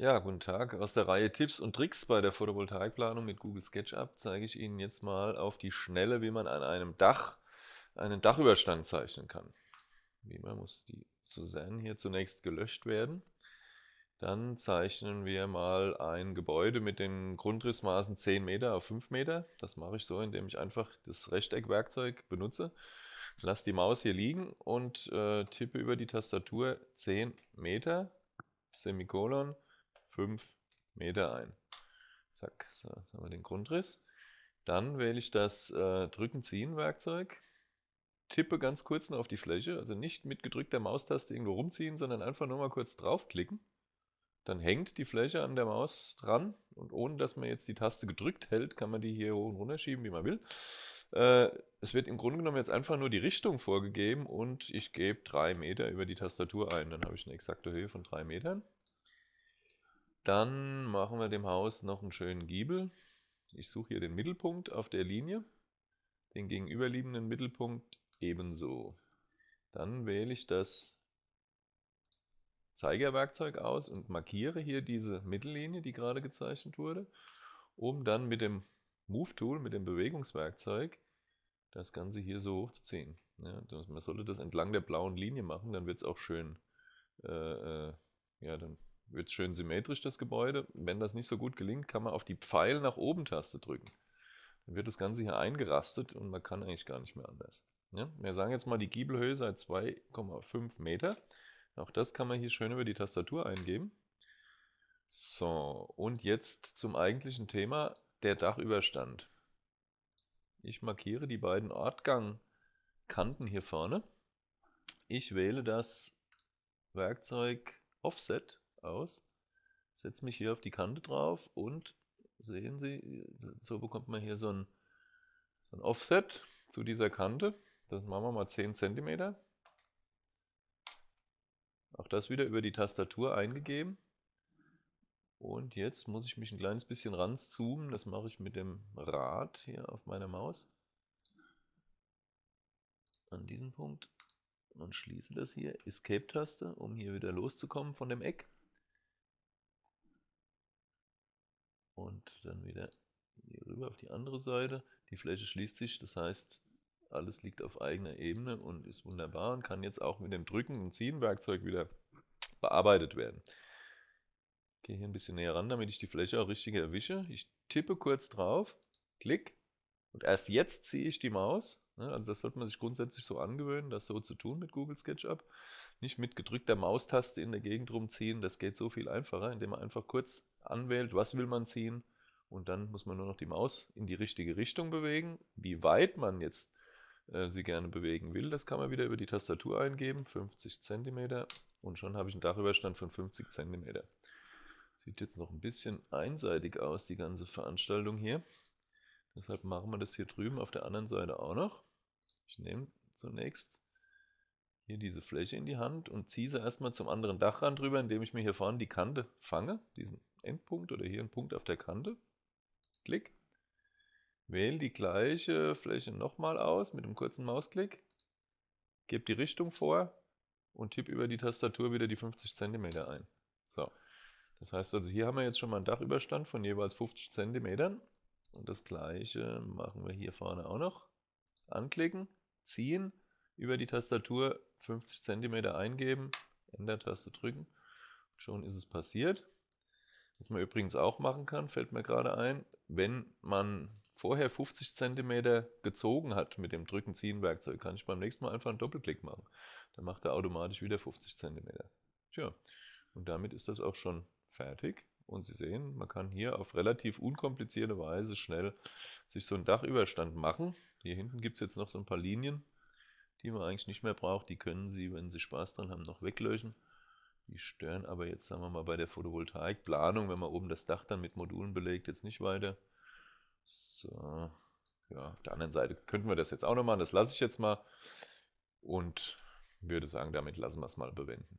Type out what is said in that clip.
Ja, guten Tag. Aus der Reihe Tipps und Tricks bei der Photovoltaikplanung mit Google SketchUp zeige ich Ihnen jetzt mal auf die Schnelle, wie man an einem Dach einen Dachüberstand zeichnen kann. Wie immer muss die Suzanne hier zunächst gelöscht werden. Dann zeichnen wir mal ein Gebäude mit den Grundrissmaßen 10 Meter auf 5 Meter. Das mache ich so, indem ich einfach das Rechteckwerkzeug benutze. Lasse die Maus hier liegen und äh, tippe über die Tastatur 10 Meter, Semikolon, 5 Meter ein. Zack, so, jetzt haben wir den Grundriss. Dann wähle ich das äh, Drücken-Ziehen-Werkzeug, tippe ganz kurz noch auf die Fläche, also nicht mit gedrückter Maustaste irgendwo rumziehen, sondern einfach nur mal kurz draufklicken. Dann hängt die Fläche an der Maus dran und ohne dass man jetzt die Taste gedrückt hält, kann man die hier hoch und runter schieben, wie man will. Äh, es wird im Grunde genommen jetzt einfach nur die Richtung vorgegeben und ich gebe 3 Meter über die Tastatur ein. Dann habe ich eine exakte Höhe von 3 Metern. Dann machen wir dem Haus noch einen schönen Giebel. Ich suche hier den Mittelpunkt auf der Linie, den gegenüberliegenden Mittelpunkt ebenso. Dann wähle ich das Zeigerwerkzeug aus und markiere hier diese Mittellinie, die gerade gezeichnet wurde, um dann mit dem Move-Tool, mit dem Bewegungswerkzeug, das Ganze hier so hochzuziehen. Ja, man sollte das entlang der blauen Linie machen, dann wird es auch schön, äh, äh ja, dann wird schön symmetrisch das Gebäude. Wenn das nicht so gut gelingt, kann man auf die Pfeil nach oben Taste drücken. Dann wird das Ganze hier eingerastet und man kann eigentlich gar nicht mehr anders. Ja? Wir sagen jetzt mal, die Giebelhöhe sei 2,5 Meter. Auch das kann man hier schön über die Tastatur eingeben. So, und jetzt zum eigentlichen Thema, der Dachüberstand. Ich markiere die beiden Ortgangkanten hier vorne. Ich wähle das Werkzeug Offset aus, setze mich hier auf die Kante drauf und sehen Sie, so bekommt man hier so ein, so ein Offset zu dieser Kante. Das machen wir mal 10 cm. Auch das wieder über die Tastatur eingegeben. Und jetzt muss ich mich ein kleines bisschen ranzoomen. Das mache ich mit dem Rad hier auf meiner Maus. An diesem Punkt und schließe das hier. Escape-Taste, um hier wieder loszukommen von dem Eck. dann wieder hier rüber auf die andere Seite. Die Fläche schließt sich, das heißt, alles liegt auf eigener Ebene und ist wunderbar und kann jetzt auch mit dem Drücken und Ziehen-Werkzeug wieder bearbeitet werden. Ich gehe hier ein bisschen näher ran, damit ich die Fläche auch richtig erwische. Ich tippe kurz drauf, klick und erst jetzt ziehe ich die Maus. Ne, also das sollte man sich grundsätzlich so angewöhnen, das so zu tun mit Google SketchUp. Nicht mit gedrückter Maustaste in der Gegend rumziehen, das geht so viel einfacher, indem man einfach kurz anwählt, was will man ziehen und dann muss man nur noch die Maus in die richtige Richtung bewegen. Wie weit man jetzt äh, sie gerne bewegen will, das kann man wieder über die Tastatur eingeben. 50 cm. Und schon habe ich einen Dachüberstand von 50 cm. Sieht jetzt noch ein bisschen einseitig aus, die ganze Veranstaltung hier. Deshalb machen wir das hier drüben auf der anderen Seite auch noch. Ich nehme zunächst hier diese Fläche in die Hand und ziehe sie erstmal zum anderen Dachrand drüber, indem ich mir hier vorne die Kante fange, diesen Endpunkt oder hier einen Punkt auf der Kante. Klick. Wähle die gleiche Fläche nochmal aus mit einem kurzen Mausklick. Gebe die Richtung vor und tippe über die Tastatur wieder die 50 cm ein. So, das heißt also, hier haben wir jetzt schon mal einen Dachüberstand von jeweils 50 cm. Und das gleiche machen wir hier vorne auch noch. Anklicken, ziehen, über die Tastatur 50 cm eingeben, Enter-Taste drücken. Schon ist es passiert. Was man übrigens auch machen kann, fällt mir gerade ein, wenn man vorher 50 cm gezogen hat mit dem Drücken-Ziehen-Werkzeug, kann ich beim nächsten Mal einfach einen Doppelklick machen. Dann macht er automatisch wieder 50 cm. Tja, und damit ist das auch schon fertig. Und Sie sehen, man kann hier auf relativ unkomplizierte Weise schnell sich so einen Dachüberstand machen. Hier hinten gibt es jetzt noch so ein paar Linien, die man eigentlich nicht mehr braucht. Die können Sie, wenn Sie Spaß dran haben, noch weglöschen. Die stören aber jetzt, sagen wir mal, bei der Photovoltaikplanung, wenn man oben das Dach dann mit Modulen belegt, jetzt nicht weiter. So, ja, auf der anderen Seite könnten wir das jetzt auch noch machen, das lasse ich jetzt mal und würde sagen, damit lassen wir es mal bewenden.